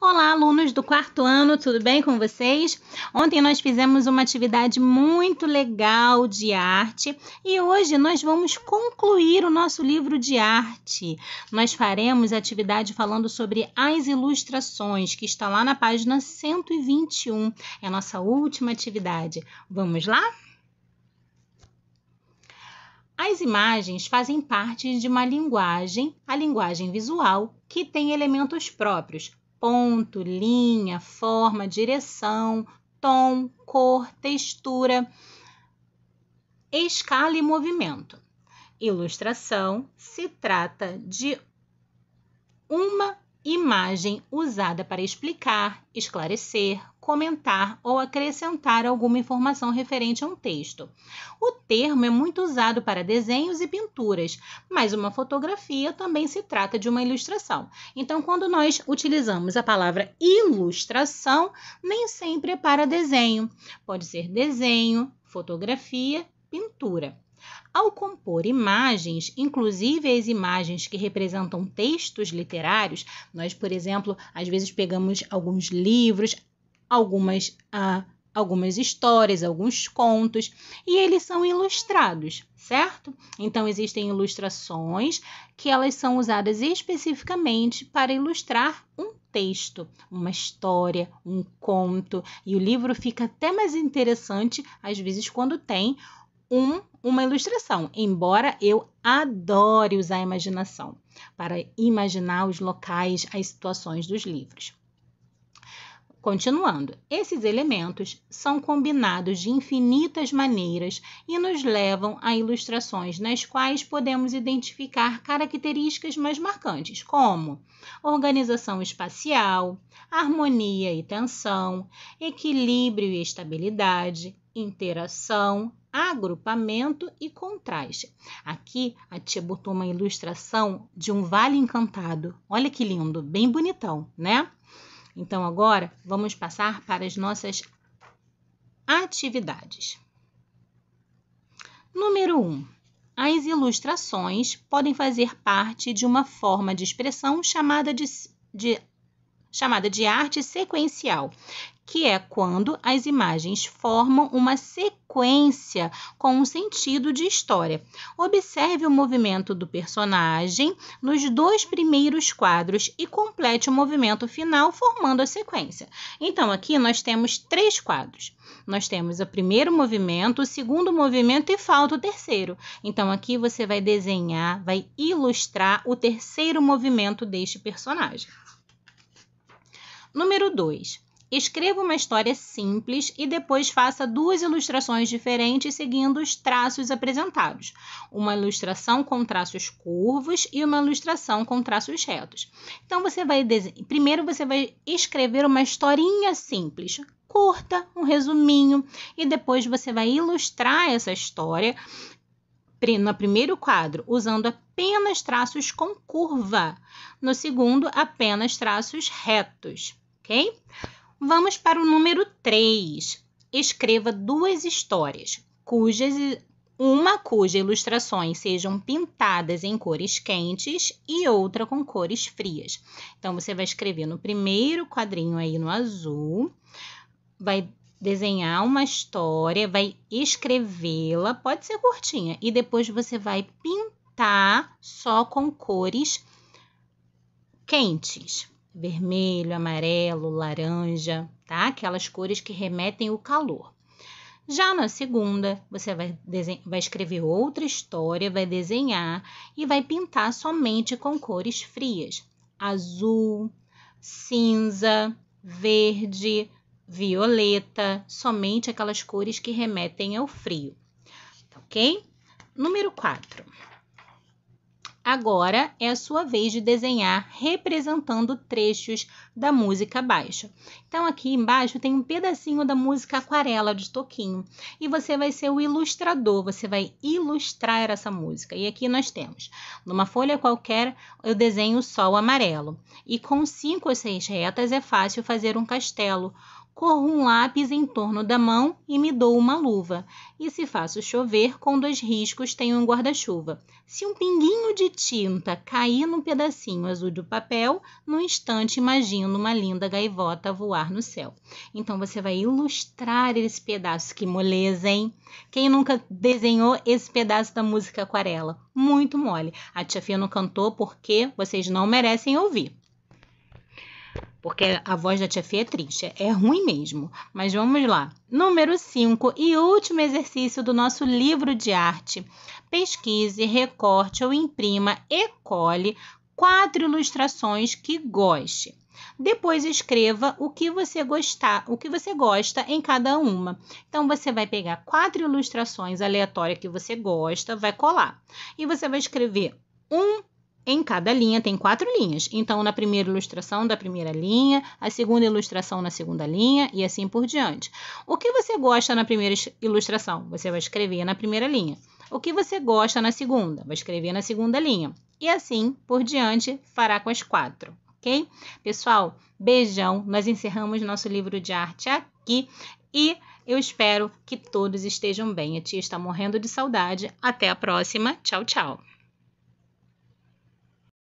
Olá, alunos do quarto ano, tudo bem com vocês? Ontem nós fizemos uma atividade muito legal de arte e hoje nós vamos concluir o nosso livro de arte. Nós faremos atividade falando sobre as ilustrações, que está lá na página 121. É a nossa última atividade. Vamos lá? As imagens fazem parte de uma linguagem, a linguagem visual, que tem elementos próprios, ponto, linha, forma, direção, tom, cor, textura, escala e movimento. Ilustração se trata de uma imagem usada para explicar, esclarecer, comentar ou acrescentar alguma informação referente a um texto. O termo é muito usado para desenhos e pinturas, mas uma fotografia também se trata de uma ilustração. Então, quando nós utilizamos a palavra ilustração, nem sempre é para desenho. Pode ser desenho, fotografia, pintura. Ao compor imagens, inclusive as imagens que representam textos literários, nós, por exemplo, às vezes pegamos alguns livros, algumas, ah, algumas histórias, alguns contos, e eles são ilustrados, certo? Então existem ilustrações que elas são usadas especificamente para ilustrar um texto, uma história, um conto, e o livro fica até mais interessante às vezes quando tem um, uma ilustração, embora eu adore usar a imaginação para imaginar os locais, as situações dos livros. Continuando, esses elementos são combinados de infinitas maneiras e nos levam a ilustrações nas quais podemos identificar características mais marcantes, como organização espacial, harmonia e tensão, equilíbrio e estabilidade, interação, agrupamento e contraste. Aqui a tia botou uma ilustração de um vale encantado. Olha que lindo, bem bonitão, né? Então agora vamos passar para as nossas atividades. Número 1. Um, as ilustrações podem fazer parte de uma forma de expressão chamada de, de chamada de arte sequencial, que é quando as imagens formam uma sequência com um sentido de história. Observe o movimento do personagem nos dois primeiros quadros e complete o movimento final formando a sequência. Então, aqui nós temos três quadros. Nós temos o primeiro movimento, o segundo movimento e falta o terceiro. Então, aqui você vai desenhar, vai ilustrar o terceiro movimento deste personagem. Número 2. Escreva uma história simples e depois faça duas ilustrações diferentes seguindo os traços apresentados: uma ilustração com traços curvos e uma ilustração com traços retos. Então você vai primeiro você vai escrever uma historinha simples, curta, um resuminho, e depois você vai ilustrar essa história no primeiro quadro, usando apenas traços com curva, no segundo, apenas traços retos, ok? Vamos para o número 3. Escreva duas histórias, cujas uma cujas ilustrações sejam pintadas em cores quentes e outra com cores frias. Então você vai escrever no primeiro quadrinho aí no azul, vai desenhar uma história, vai escrevê-la, pode ser curtinha, e depois você vai pintar só com cores quentes vermelho, amarelo, laranja, tá? Aquelas cores que remetem o calor. Já na segunda, você vai, vai escrever outra história, vai desenhar e vai pintar somente com cores frias: azul, cinza, verde, violeta, somente aquelas cores que remetem ao frio, tá ok? Número 4. Agora é a sua vez de desenhar representando trechos da música abaixo. Então, aqui embaixo tem um pedacinho da música Aquarela de Toquinho e você vai ser o ilustrador, você vai ilustrar essa música. E aqui nós temos, numa folha qualquer, eu desenho o sol amarelo e com cinco ou seis retas é fácil fazer um castelo corro um lápis em torno da mão e me dou uma luva. E se faço chover, com dois riscos tenho um guarda-chuva. Se um pinguinho de tinta cair num pedacinho azul do papel, no instante imagino uma linda gaivota voar no céu. Então você vai ilustrar esse pedaço, que moleza, hein? Quem nunca desenhou esse pedaço da música aquarela? Muito mole. A tia Fia não cantou porque vocês não merecem ouvir. Porque a voz da tia Fê é triste, é, é ruim mesmo. Mas vamos lá. Número 5 e último exercício do nosso livro de arte. Pesquise, recorte ou imprima e cole quatro ilustrações que goste. Depois escreva o que você gostar, o que você gosta em cada uma. Então você vai pegar quatro ilustrações aleatórias que você gosta, vai colar e você vai escrever um em cada linha tem quatro linhas. Então, na primeira ilustração da primeira linha, a segunda ilustração na segunda linha e assim por diante. O que você gosta na primeira ilustração? Você vai escrever na primeira linha. O que você gosta na segunda? Vai escrever na segunda linha. E assim por diante, fará com as quatro, ok? Pessoal, beijão. Nós encerramos nosso livro de arte aqui e eu espero que todos estejam bem. A tia está morrendo de saudade. Até a próxima. Tchau, tchau.